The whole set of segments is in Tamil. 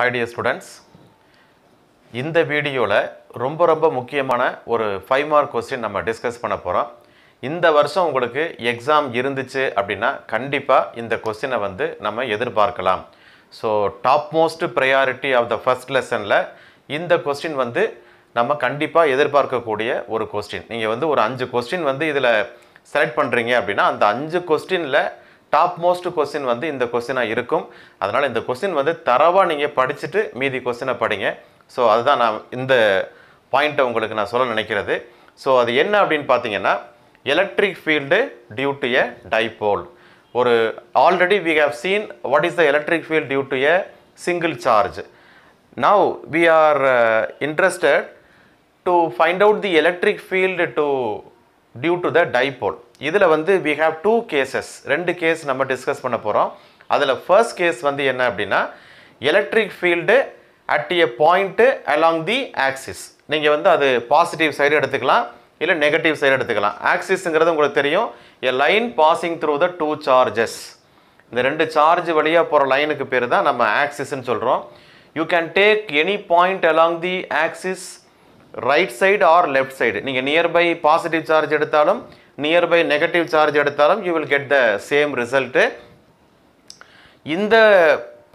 ஹை டியர் ஸ்டூடெண்ட்ஸ் இந்த வீடியோவில் ரொம்ப ரொம்ப முக்கியமான ஒரு ஃபைவ் மார்க் கொஸ்டின் நம்ம டிஸ்கஸ் பண்ண போகிறோம் இந்த வருஷம் உங்களுக்கு எக்ஸாம் இருந்துச்சு அப்படின்னா கண்டிப்பாக இந்த கொஸ்டினை வந்து நம்ம எதிர்பார்க்கலாம் so top most priority of the first லெசனில் இந்த கொஸ்டின் வந்து நம்ம கண்டிப்பாக எதிர்பார்க்கக்கூடிய ஒரு கொஸ்டின் நீங்கள் வந்து ஒரு அஞ்சு கொஸ்டின் வந்து இதில் செலக்ட் பண்ணுறீங்க அப்படின்னா அந்த அஞ்சு கொஸ்டினில் டாப் மோஸ்ட் கொஸ்டின் வந்து இந்த கொஸ்டினாக இருக்கும் அதனால் இந்த கொஸ்டின் வந்து தரவாக நீங்கள் படிச்சுட்டு மீதி கொஸ்டினை படிங்க ஸோ அதுதான் நான் இந்த பாயிண்ட்டை உங்களுக்கு நான் சொல்ல நினைக்கிறது ஸோ அது என்ன அப்படின்னு பார்த்தீங்கன்னா electric field due to a dipole ஒரு already we have seen what is the electric field due to a single charge now we are interested to find out the electric field to due to the dipole இதில் வந்து வி ஹாவ் டூ கேசஸ் ரெண்டு கேஸ் நம்ம டிஸ்கஸ் பண்ண போகிறோம் அதில் ஃபர்ஸ்ட் கேஸ் வந்து என்ன அப்படின்னா electric field at a point along the axis நீங்கள் வந்து அது பாசிட்டிவ் சைடு எடுத்துக்கலாம் இல்லை நெகட்டிவ் சைடு எடுத்துக்கலாம் ஆக்சிஸுங்கிறது உங்களுக்கு தெரியும் a line passing through the two charges இந்த ரெண்டு சார்ஜ் வழியாக போகிற லைனுக்கு பேர் தான் நம்ம ஆக்சிஸ்ன்னு சொல்கிறோம் you can take any point along the axis right side or left side நீங்கள் நியர்பை பாசிட்டிவ் சார்ஜ் எடுத்தாலும் நியர் பை நெகட்டிவ் சார்ஜ் எடுத்தாலும் you will get the same result இந்த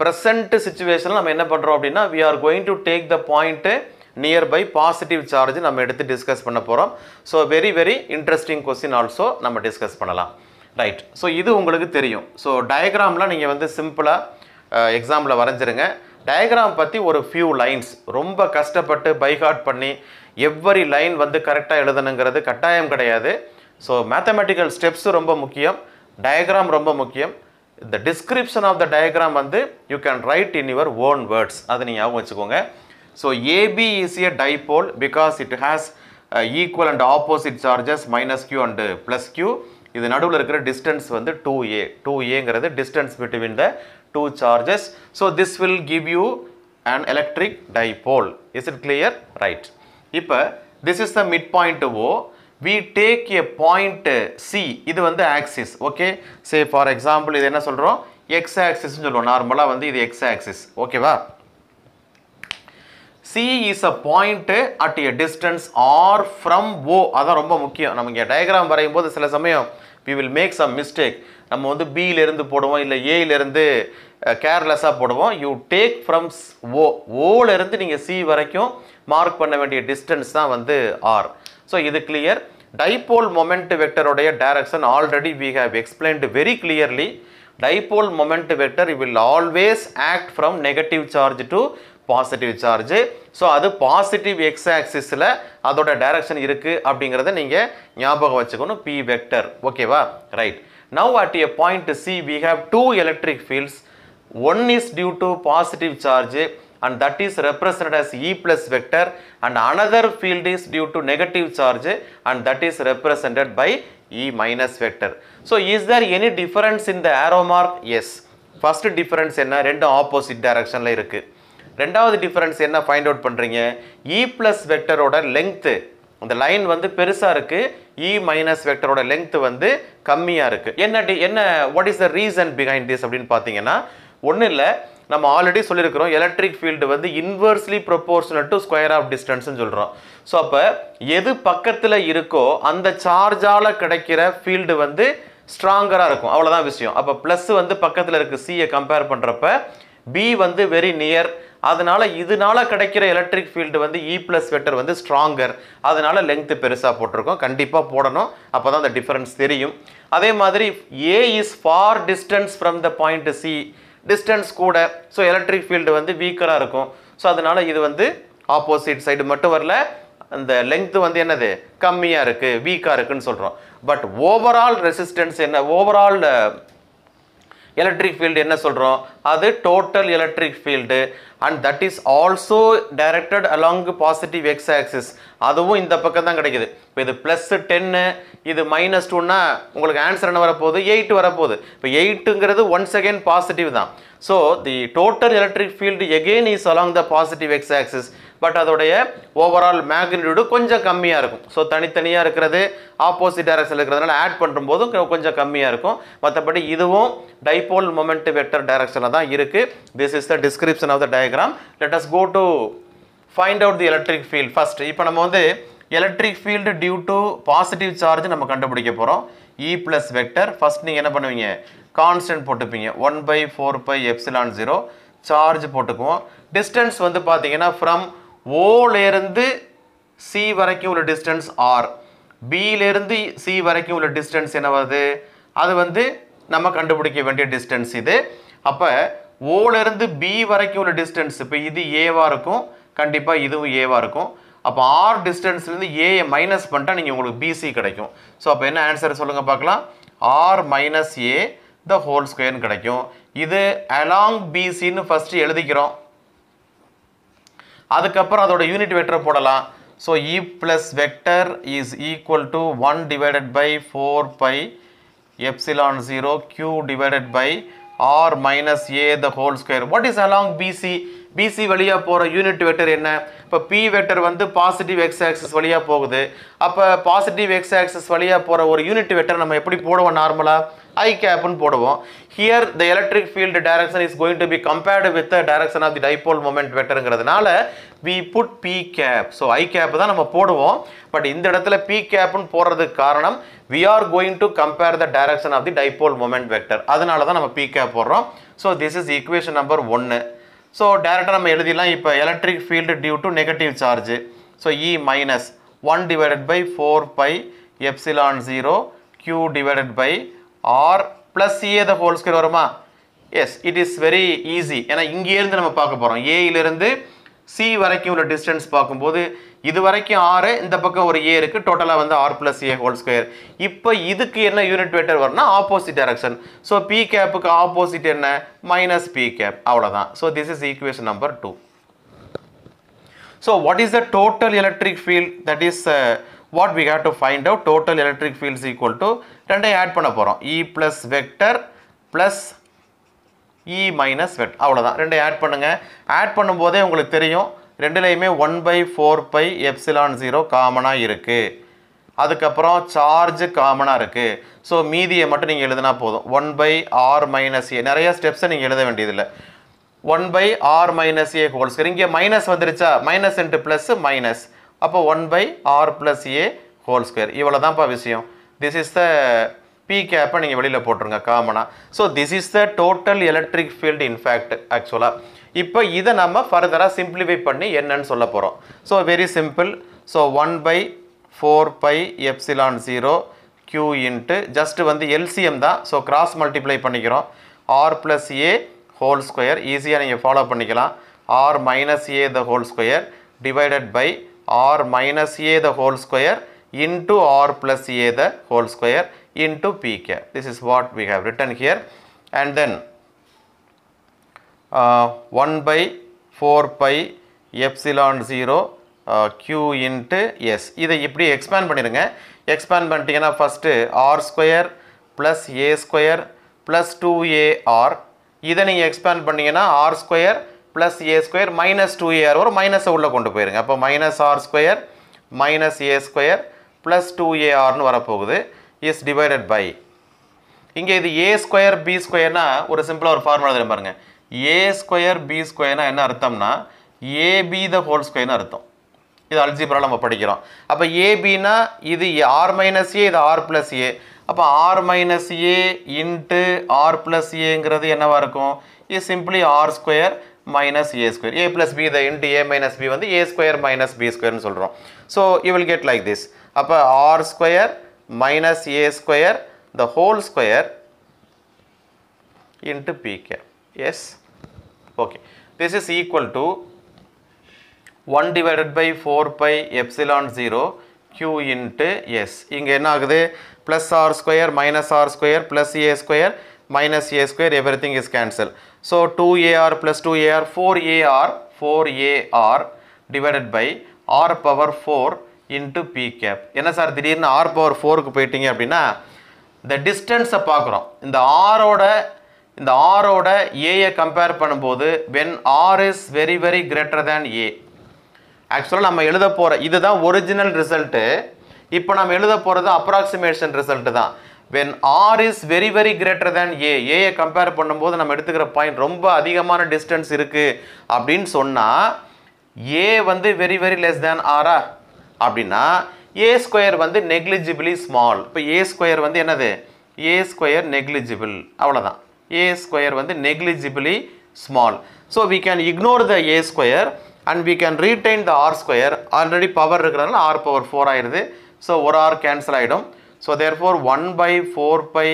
ப்ரெசண்ட் சுச்சுவேஷனில் நம்ம என்ன பண்ணுறோம் அப்படின்னா we are going to take the point by positive charge நம்ம எடுத்து டிஸ்கஸ் பண்ண போகிறோம் so very very interesting question also நம்ம டிஸ்கஸ் பண்ணலாம் ரைட் ஸோ இது உங்களுக்கு தெரியும் ஸோ டயக்ராம்லாம் நீங்கள் வந்து சிம்பிளாக எக்ஸாமில் வரைஞ்சிருங்க டயக்ராம் பற்றி ஒரு ஃபியூ லைன்ஸ் ரொம்ப கஷ்டப்பட்டு பைகாட் பண்ணி எவ்வரி லைன் வந்து கரெக்டாக எழுதணுங்கிறது கட்டாயம் கிடையாது ஸோ மேத்தமெட்டிக்கல் ஸ்டெப்ஸு ரொம்ப முக்கியம் டயக்ராம் ரொம்ப முக்கியம் இந்த டிஸ்கிரிப்ஷன் ஆஃப் த டயக்ராம் வந்து you can write in your own words அதை நீங்கள் ஞாபகம் வச்சுக்கோங்க so AB is a dipole because it has equal and opposite charges minus q and plus q இது நடுவில் இருக்கிற டிஸ்டன்ஸ் வந்து டூ ஏ டூ ஏங்கிறது distance between the two charges so this will give you and electric dipole is it clear right இப்போ this is the mid point O we take a point C இது வந்து axis okay say for example இது என்ன சொல்கிறோம் x-axis சொல்லுவோம் நார்மலாக வந்து இது x-axis, ஆக்சிஸ் ஓகேவா C is a point at a distance r from O அதான் ரொம்ப முக்கியம் நம்ம diagram டயக்ராம் வரையும் போது சில சமயம் we will make some mistake நம்ம வந்து பியிலேருந்து போடுவோம் இல்லை ஏயிலேருந்து கேர்லெஸ்ஸாக போடுவோம் யூ டேக் O, ஓ இருந்து நீங்கள் சி வரைக்கும் மார்க் பண்ண வேண்டிய டிஸ்டன்ஸ் தான் வந்து ஆர் ஸோ இது clear, டைபோல் மொமெண்ட் வெக்டருடைய direction already we have explained very clearly dipole moment vector will always act from negative charge to positive charge so அது பாசிட்டிவ் எக்ஸ் ஆக்சிஸில் அதோட டைரக்ஷன் இருக்குது அப்படிங்கிறத நீங்கள் ஞாபகம் வச்சுக்கணும் பி வெக்டர் ஓகேவா right now at a point C we have two electric fields one is due to positive charge and that is represented as E plus vector and another field is due to negative charge and that is represented by E minus vector. So is there any difference in the arrow mark? Yes. First difference என்ன ரெண்டும் ஆப்போசிட் டைரக்ஷனில் இருக்குது ரெண்டாவது டிஃப்ரென்ஸ் என்ன ஃபைண்ட் அவுட் பண்ணுறீங்க இ ப்ளஸ் வெக்டரோட லெங்க்த்து அந்த லைன் வந்து பெருசாக இருக்குது இ e மைனஸ் வெக்டரோட லெங்க்த் வந்து கம்மியாக இருக்குது என்ன என்ன what is the reason behind this அப்படின்னு பார்த்தீங்கன்னா ஒன்றும் இல்லை நம்ம ஆல்ரெடி சொல்லியிருக்கிறோம் எலக்ட்ரிக் ஃபீல்டு வந்து inversely proportional to square of டிஸ்டன்ஸ்னு சொல்கிறோம் ஸோ அப்போ எது பக்கத்தில் இருக்கோ அந்த சார்ஜால் கிடைக்கிற ஃபீல்டு வந்து ஸ்ட்ராங்கராக இருக்கும் அவ்வளோதான் விஷயம் அப்போ ப்ளஸ் வந்து பக்கத்தில் இருக்குது சியை கம்பேர் பண்ணுறப்ப பி வந்து வெரி நியர் அதனால் இதனால் கிடைக்கிற எலக்ட்ரிக் ஃபீல்டு வந்து இ ப்ளஸ் வெட்டர் வந்து ஸ்ட்ராங்கர் அதனால் லென்த்து பெருசாக போட்டிருக்கோம் கண்டிப்பாக போடணும் அப்போ தான் அந்த டிஃப்ரென்ஸ் தெரியும் அதே மாதிரி A is far distance from the point C distance கூட ஸோ எலக்ட்ரிக் ஃபீல்டு வந்து வீக்கராக இருக்கும் ஸோ அதனால் இது வந்து ஆப்போசிட் சைடு மட்டும் வரல அந்த லெங்க்த்து வந்து என்னது கம்மியாக இருக்குது வீக்காக இருக்குதுன்னு சொல்கிறோம் பட் ஓவரால் ரெசிஸ்டன்ஸ் என்ன ஓவரால் எலக்ட்ரிக் ஃபீல்டு என்ன சொல்கிறோம் அது total electric field and that is also directed along positive X axis அதுவும் இந்த பக்கம் தான் கிடைக்குது இப்போ இது ப்ளஸ் டென்னு இது மைனஸ் டூன்னா உங்களுக்கு ஆன்சர் என்ன வரப்போகுது எயிட் வரப்போகுது இப்போ எயிட்டுங்கிறது ஒன்ஸ் அகேன் பாசிட்டிவ் தான் so the total electric field again is along the positive X axis but அதோடைய ஓவரால் மேக்னிடியூடு கொஞ்சம் கம்மியாக இருக்கும் ஸோ தனித்தனியாக இருக்கிறது ஆப்போசிட் டைரக்ஷன் இருக்கிறதுனால ஆட் பண்ணும்போது கொஞ்சம் கம்மியாக இருக்கும் மற்றபடி இதுவும் டைபோல் மொமெண்ட் வெக்டர் டைரக்ஷனில் தான் இருக்குது this is the description of the diagram let us go to find out the electric field first இப்போ நம்ம வந்து electric field due to positive charge நம்ம கண்டுபிடிக்க போகிறோம் E e plus vector first நீங்கள் என்ன பண்ணுவீங்க கான்ஸ்டன்ட் போட்டுப்பீங்க one by four by epsilon zero charge போட்டுக்குவோம் டிஸ்டன்ஸ் வந்து பார்த்தீங்கன்னா ஃப்ரம் ஓலேருந்து சி வரைக்கும் உள்ள டிஸ்டன்ஸ் ஆர் பியிலேருந்து சி வரைக்கும் உள்ள டிஸ்டன்ஸ் என்ன வருது அது வந்து நம்ம கண்டுபிடிக்க வேண்டிய டிஸ்டன்ஸ் இது அப்போ ஓலேருந்து பி வரைக்கும் உள்ள டிஸ்டன்ஸ் இப்போ இது ஏவாக இருக்கும் கண்டிப்பாக இதுவும் ஏவாக இருக்கும் அப்போ ஆர் டிஸ்டன்ஸ்லேருந்து ஏஏ மைனஸ் பண்ணிட்டா நீங்கள் உங்களுக்கு பிசி கிடைக்கும் ஸோ அப்போ என்ன ஆன்சர் சொல்லுங்கள் பார்க்கலாம் r minus a the whole ஸ்கொயர்னு கிடைக்கும் இது அலாங் பிசின்னு ஃபஸ்ட்டு எழுதிக்கிறோம் அதுக்கப்புறம் அதோட யூனிட் வெக்டரை போடலாம் so E plus vector is equal to one divided by four by epsilon zero q divided by r minus a the whole square what is along PC PC வழியாக போகிற யூனிட் வெக்டர் என்ன இப்போ பி வெக்டர் வந்து பாசிட்டிவ் எக்ஸ் ஆக்சஸ் வழியாக போகுது அப்போ பாசிட்டிவ் எக்ஸ் ஆக்சஸ் வழியாக போகிற ஒரு யூனிட் வெக்டர் நம்ம எப்படி போடுவோம் நார்மலாக ஐ கேப்னு போடுவோம் here the electric field direction is going to be compared with the direction of the dipole moment வெக்டருங்கிறதுனால we put p cap so i cap தான் நம்ம போடுவோம் பட் இந்த இடத்துல பி கேப்னு போடுறதுக்கு காரணம் we are going to compare the direction of the dipole moment vector அதனால தான் நம்ம பி கேப் போடுறோம் so this is equation number ஒன்று ஸோ டேரெக்டாக நம்ம எழுதிலாம் இப்போ electric field due to negative charge so E minus one divided by four by epsilon zero q divided by r plus a the whole square வருமா yes it is very easy ஏன்னா இங்கேருந்து நம்ம பார்க்க போகிறோம் இருந்து சி வரைக்கும் உள்ள டிஸ்டன்ஸ் பார்க்கும்போது இது வரைக்கும் ஆறு இந்த பக்கம் ஒரு ஏ இருக்குது டோட்டலாக வந்து r plus a whole square இப்போ இதுக்கு என்ன யூனிட் வெக்டர் வரும்னா ஆப்போசிட் டைரக்ஷன் ஸோ பி கேப்புக்கு ஆப்போசிட் என்ன மைனஸ் பி கேப் அவ்வளோதான் so this is equation number two so what is the total electric field that is what we have to find out total electric fields equal to ரெண்டையும் ஆட் பண்ண போகிறோம் E plus vector plus E minus வெட் அவ்வளோதான் ரெண்டையும் ஆட் பண்ணுங்கள் ஆட் பண்ணும்போதே உங்களுக்கு தெரியும் ரெண்டுலேயுமே one by four by epsilon zero காமனாக இருக்குது அதுக்கப்புறம் சார்ஜ் காமனாக இருக்குது ஸோ மீதியை மட்டும் நீங்கள் எழுதினா போதும் one by r minus a நிறையா ஸ்டெப்ஸை நீங்கள் எழுத வேண்டியதில்லை one by r minus a whole square இங்கே மைனஸ் வந்துருச்சா மைனஸ் இன்ட்டு ப்ளஸ் மைனஸ் அப்போ one by r plus a whole square இவ்வளோ தான்ப்பா விஷயம் திஸ் இஸ் த பி கேப்பை நீங்கள் வெளியில் போட்டுருங்க காமனாக so this is the total electric field in fact ஆக்சுவலாக இப்போ இதை நம்ம ஃபர்தராக சிம்பிளிஃபை பண்ணி என்னன்னு சொல்ல போகிறோம் so very simple so one by four by epsilon zero q into just வந்து எல்சிஎம் தான் ஸோ கிராஸ் மல்டிப்ளை பண்ணிக்கிறோம் r plus a whole square ஈஸியாக நீங்கள் ஃபாலோ பண்ணிக்கலாம் r minus a the whole square divided by r minus a the whole square into r plus a the whole square into p k this is what we have written here and then one by four by epsilon zero q into s இதை இப்படி expand பண்ணிருங்க expand பண்ணிருங்க first r square plus a square plus two a r இதை நீங்கள் expand பண்ணிருங்க r square plus a square minus two a r ஒரு மைனஸை உள்ளே கொண்டு போயிருங்க அப்போ minus r square minus a square plus two ஏஆர்னு வரப்போகுது இஸ் டிவைடட் பை இங்கே இது ஏ ஸ்கொயர் பி நான் ஒரு சிம்பிளாக ஒரு ஃபார்முலா தெரியும் பாருங்கள் ஏ ஸ்கொயர் பி ஸ்கொயர்னா என்ன அர்த்தம்னா ஏபி த ஹோல் ஸ்கொயர்னு அர்த்தம் இது அல்ஜிபரால் நம்ம படிக்கிறோம் அப்போ ஏபினா இது ஆர் மைனஸ் ஏ இது ஆர் ப்ளஸ் ஏ அப்போ r minus a into r plus ஏங்கிறது என்னவாக இருக்கும் இது simply r square minus a square a plus b the into a minus b வந்து ஏ ஸ்கொயர் மைனஸ் பி ஸ்கொயர்னு சொல்கிறோம் so you will get like this அப்போ r square minus a square the whole square into B cap yes okay this is equal to 1 divided by 4 pi epsilon 0 q into s இங்க என்ன plus r square minus r square plus a square minus a square everything is cancel so 2ar plus 2ar 4ar 4ar divided by r power 4 into p cap என்ன சார் திடீர்னு r power 4 போயிட்டீங்க அப்படின்னா the distance பார்க்குறோம் இந்த r ஓட இந்த ஆரோட ஏயை கம்பேர் பண்ணும்போது when r is very very greater than a ஆக்சுவலாக நம்ம எழுத போகிற இதுதான் ஒரிஜினல் ரிசல்ட்டு இப்போ நம்ம எழுத போகிறது அப்ராக்சிமேஷன் ரிசல்ட்டு தான் when r is very very greater than a ஏயை கம்பேர் பண்ணும்போது நம்ம எடுத்துக்கிற பாயிண்ட் ரொம்ப அதிகமான டிஸ்டன்ஸ் இருக்குது அப்படின்னு சொன்னால் ஏ வந்து வெரி வெரி லெஸ் தேன் ஆரா அப்படின்னா ஏ ஸ்கொயர் வந்து நெக்லிஜிபிளி ஸ்மால் இப்போ ஏ ஸ்கொயர் வந்து என்னது ஏ ஸ்கொயர் நெக்லிஜிபிள் அவ்வளோதான் a square வந்து negligibly small. So we can ignore the a square and we can retain the r square. Already power இருக்கிறால் r power 4 ஆயிருது. So 1 r cancel ஆயிடும். So therefore 1 by 4 pi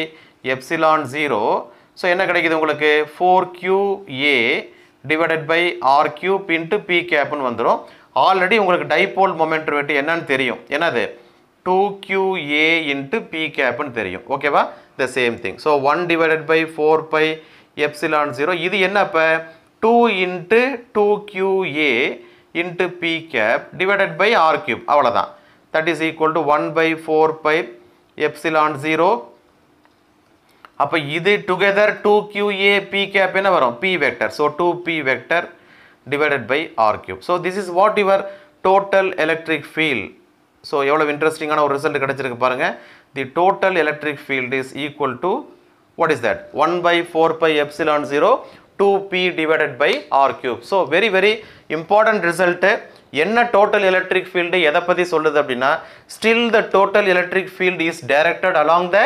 epsilon 0. So என்ன கடைக்கிது உங்களுக்கு 4 q a divided by r cube into p cap வந்துரும். Already உங்களுக்கு dipole moment வேட்டு என்னான் தெரியும் என்னது two Q A into P கேப்னு தெரியும் Okay வா? the same thing So, one divided by four by epsilon 0. இது என்ன அப்ப two into two Q A into B cap divided by R cube அவ்வளோதான் that is equal to one by four by epsilon zero அப்போ இது together two Q A P cap என்ன வரும் P vector so two P vector divided by R cube so this is what your total electric field so எவ்வளோ இன்ட்ரெஸ்டிங்கான ஒரு ரிசல்ட் கடைச்சிருக்கு பாருங்கள் the total electric field is equal to what is that 1 by 4 pi epsilon 0 2p divided by r cube. So very very important result என்ன டோட்டல் எலக்ட்ரிக் ஃபீல்டு எதை பற்றி சொல்லுது அப்படின்னா still the total electric field is directed along the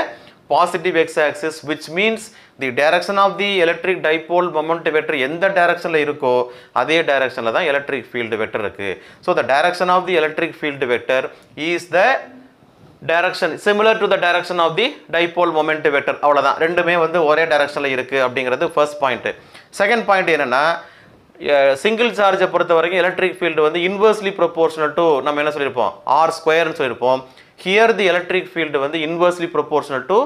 positive X axis which means the direction of the electric dipole moment vector எந்த டைரக்ஷனில் இருக்கோ அதே டைரக்ஷனில் தான் எலக்ட்ரிக் ஃபீல்டு வெக்டர் இருக்குது so the direction of the electric field vector is the direction similar to the direction of the dipole moment vector அவ்வளோதான் ரெண்டுமே வந்து ஒரே டைரக்ஷனில் இருக்குது அப்படிங்கிறது ஃபர்ஸ்ட் பாயிண்ட்டு செகண்ட் பாயிண்ட் என்னென்னா சிங்கிள் சார்ஜை பொறுத்த வரைக்கும் எலக்ட்ரிக் ஃபீல்டு வந்து இன்வர்ஸ்லி ப்ரொபோர்ஷனல் டு நம்ம என்ன சொல்லியிருப்போம் ஆர் ஸ்கொயர்னு சொல்லியிருப்போம் ஹியர் தி எலக்ட்ரிக் ஃபீல்டு வந்து inversely proportional to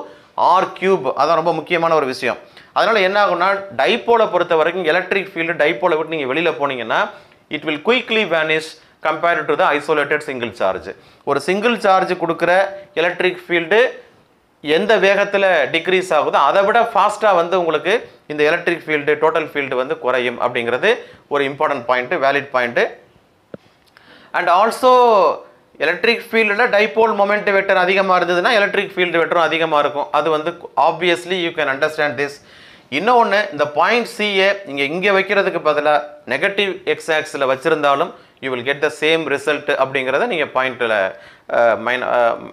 R cube அதான் ரொம்ப முக்கியமான ஒரு விஷயம் அதனால் என்ன ஆகும்னா டைப்போலை பொறுத்த வரைக்கும் எலக்ட்ரிக் ஃபீல்டு டைப்போலை விட்டு நீங்கள் வெளியில் போனீங்கன்னா it will quickly vanish compared to the isolated single charge ஒரு சிங்கிள் சார்ஜ் கொடுக்குற எலக்ட்ரிக் ஃபீல்டு எந்த வேகத்தில் டிக்ரீஸ் ஆகுதோ அதை விட ஃபாஸ்ட்டாக வந்து உங்களுக்கு இந்த எலக்ட்ரிக் ஃபீல்டு டோட்டல் ஃபீல்டு வந்து குறையும் அப்படிங்கிறது ஒரு important point valid point and also electric ஃபீல்டில் டைபோல் மொமெண்ட் வெட்டர் அதிகமாக இருந்ததுன்னா எலக்ட்ரிக் ஃபீல்டு வெட்டரும் அதிகமாக இருக்கும் அது வந்து obviously you can understand this இன்னொன்று இந்த பாயிண்ட் சிஏ நீங்கள் இங்கே வைக்கிறதுக்கு பதிலாக நெகட்டிவ் எக்ஸ் ஆக்ஸில் வச்சுருந்தாலும் you will get the same result அப்படிங்கிறத நீங்கள் பாயிண்ட்டில் மைன்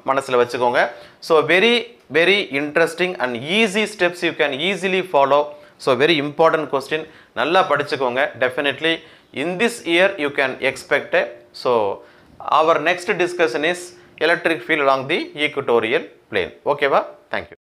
மனசில் வச்சுக்கோங்க so very very interesting and easy steps you can easily follow so very important question நல்லா படிச்சுக்கோங்க definitely in this year you can expect so our next discussion is electric field along the equatorial plane ஓகேவா தேங்க்யூ